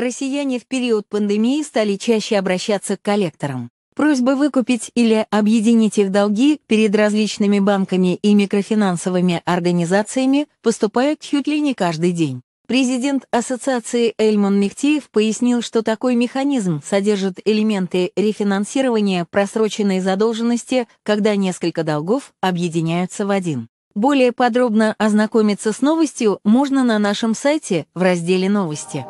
россияне в период пандемии стали чаще обращаться к коллекторам. Просьбы выкупить или объединить их долги перед различными банками и микрофинансовыми организациями поступают чуть ли не каждый день. Президент ассоциации Эльман Мехтиев пояснил, что такой механизм содержит элементы рефинансирования просроченной задолженности, когда несколько долгов объединяются в один. Более подробно ознакомиться с новостью можно на нашем сайте в разделе «Новости».